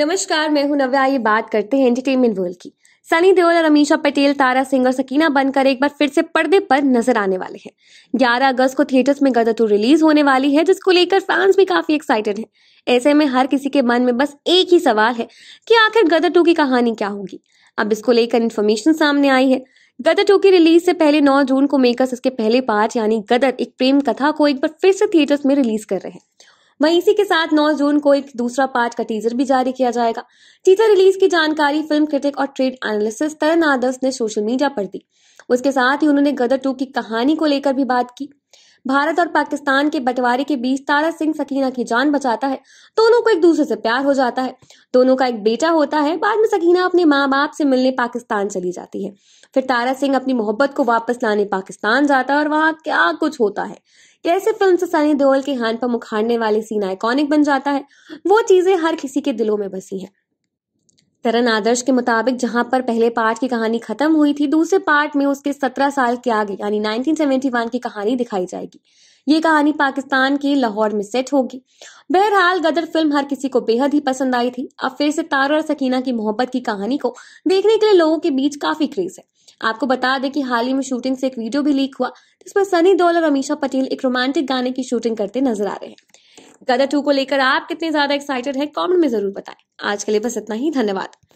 नमस्कार मैं हूं नव्या ये बात करते हैं एंटरटेनमेंट वर्ल्ड की सनी देओल और अमीशा पटेल तारा सिंह और सकीना बनकर एक बार फिर से पर्दे पर नजर आने वाले हैं 11 अगस्त को थिएटर्स में गदर टू रिलीज होने वाली है जिसको लेकर फैंस भी काफी एक्साइटेड हैं ऐसे में हर किसी के मन में बस एक ही सवाल है कि आखिर गदर टू की कहानी क्या होगी अब इसको लेकर इन्फॉर्मेशन सामने आई है गदर टू की रिलीज से पहले 9 जून को मेकर्स इसके पहले पार्ट यानी गदर एक प्रेम कथा को एक बार फिर से थिएटर्स में रिलीज कर रहे हैं वहीं इसी के साथ 9 जून को एक दूसरा पार्ट का टीजर भी जारी किया जाएगा टीजर रिलीज की जानकारी फिल्म क्रिटिक और ट्रेड एनालिसिस तरन आदर्श ने सोशल मीडिया पर दी उसके साथ ही उन्होंने गदर टू की कहानी को लेकर भी बात की भारत और पाकिस्तान के बंटवारे के बीच तारा सिंह सकीना की जान बचाता है दोनों को एक दूसरे से प्यार हो जाता है दोनों का एक बेटा होता है बाद में सकीना अपने माँ बाप से मिलने पाकिस्तान चली जाती है फिर तारा सिंह अपनी मोहब्बत को वापस लाने पाकिस्तान जाता है और वहां क्या कुछ होता है कैसे फिल्म से सनी देओल के हाथ पर मुखाड़ने वाले सीन आइकॉनिक बन जाता है वो चीजें हर किसी के दिलों में बसी हैं तरन आदर्श के मुताबिक जहां पर पहले पार्ट की कहानी खत्म हुई थी दूसरे पार्ट में उसके सत्रह साल के आगे यानी 1971 की कहानी दिखाई जाएगी ये कहानी पाकिस्तान के लाहौर में सेट होगी बहरहाल गदर फिल्म हर किसी को बेहद ही पसंद आई थी अब फिर से तारो और सकीना की मोहब्बत की कहानी को देखने के लिए लोगों के बीच काफी क्रेज है आपको बता दें कि हाल ही में शूटिंग से एक वीडियो भी लीक हुआ जिसमें सनी दौल और अमीशा पटेल एक रोमांटिक गाने की शूटिंग करते नजर आ रहे हैं गदर टू को लेकर आप कितने ज्यादा एक्साइटेड हैं कमेंट में जरूर बताएं आज के लिए बस इतना ही धन्यवाद